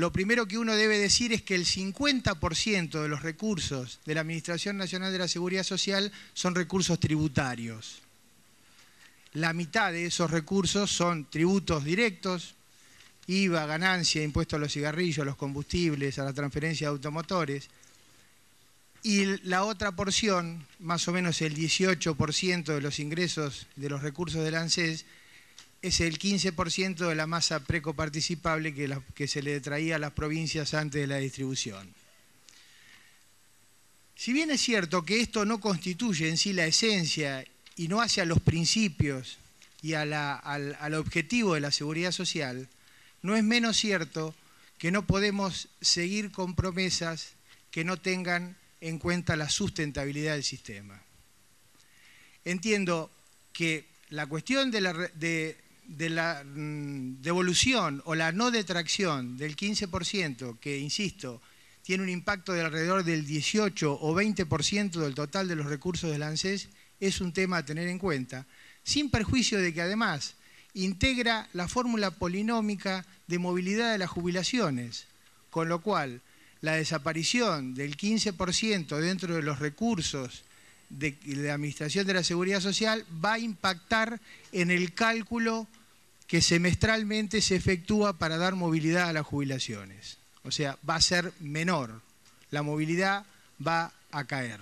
lo primero que uno debe decir es que el 50% de los recursos de la Administración Nacional de la Seguridad Social son recursos tributarios. La mitad de esos recursos son tributos directos, IVA, ganancia, impuesto a los cigarrillos, a los combustibles, a la transferencia de automotores. Y la otra porción, más o menos el 18% de los ingresos de los recursos del ANSES, es el 15% de la masa preco que, que se le traía a las provincias antes de la distribución. Si bien es cierto que esto no constituye en sí la esencia y no hace a los principios y al, objetivo de la seguridad social, no es menos cierto que no podemos seguir con promesas que no tengan en cuenta la sustentabilidad del sistema. Entiendo que la cuestión de la, de de la mm, devolución o la no detracción del 15%, que insisto, tiene un impacto de alrededor del 18 o 20% del total de los recursos del ANSES, es un tema a tener en cuenta, sin perjuicio de que además integra la fórmula polinómica de movilidad de las jubilaciones, con lo cual la desaparición del 15% dentro de los recursos de, la Administración de la Seguridad Social va a impactar en el cálculo que semestralmente se efectúa para dar movilidad a las jubilaciones. O sea, va a ser menor, la movilidad va a caer.